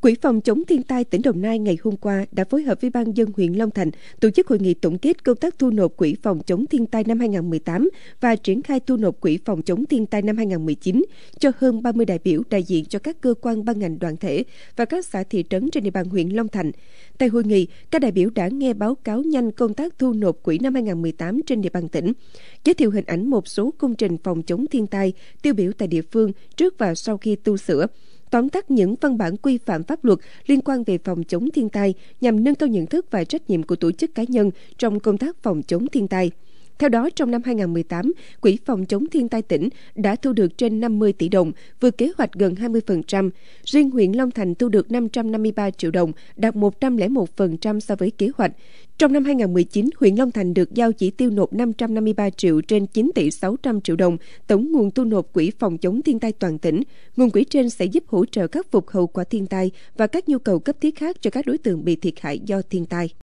Quỹ phòng chống thiên tai tỉnh Đồng Nai ngày hôm qua đã phối hợp với ban dân huyện Long Thành tổ chức hội nghị tổng kết công tác thu nộp quỹ phòng chống thiên tai năm 2018 và triển khai thu nộp quỹ phòng chống thiên tai năm 2019 cho hơn 30 đại biểu đại diện cho các cơ quan ban ngành đoàn thể và các xã thị trấn trên địa bàn huyện Long Thành. Tại hội nghị, các đại biểu đã nghe báo cáo nhanh công tác thu nộp quỹ năm 2018 trên địa bàn tỉnh, giới thiệu hình ảnh một số công trình phòng chống thiên tai tiêu biểu tại địa phương trước và sau khi tu sửa tóm tắt những văn bản quy phạm pháp luật liên quan về phòng chống thiên tai nhằm nâng cao nhận thức và trách nhiệm của tổ chức cá nhân trong công tác phòng chống thiên tai. Theo đó, trong năm 2018, Quỹ phòng chống thiên tai tỉnh đã thu được trên 50 tỷ đồng, vượt kế hoạch gần 20%. Riêng huyện Long Thành thu được 553 triệu đồng, đạt 101% so với kế hoạch. Trong năm 2019, huyện Long Thành được giao chỉ tiêu nộp 553 triệu trên 9 tỷ 600 triệu đồng, tổng nguồn thu nộp quỹ phòng chống thiên tai toàn tỉnh. Nguồn quỹ trên sẽ giúp hỗ trợ khắc phục hậu quả thiên tai và các nhu cầu cấp thiết khác cho các đối tượng bị thiệt hại do thiên tai.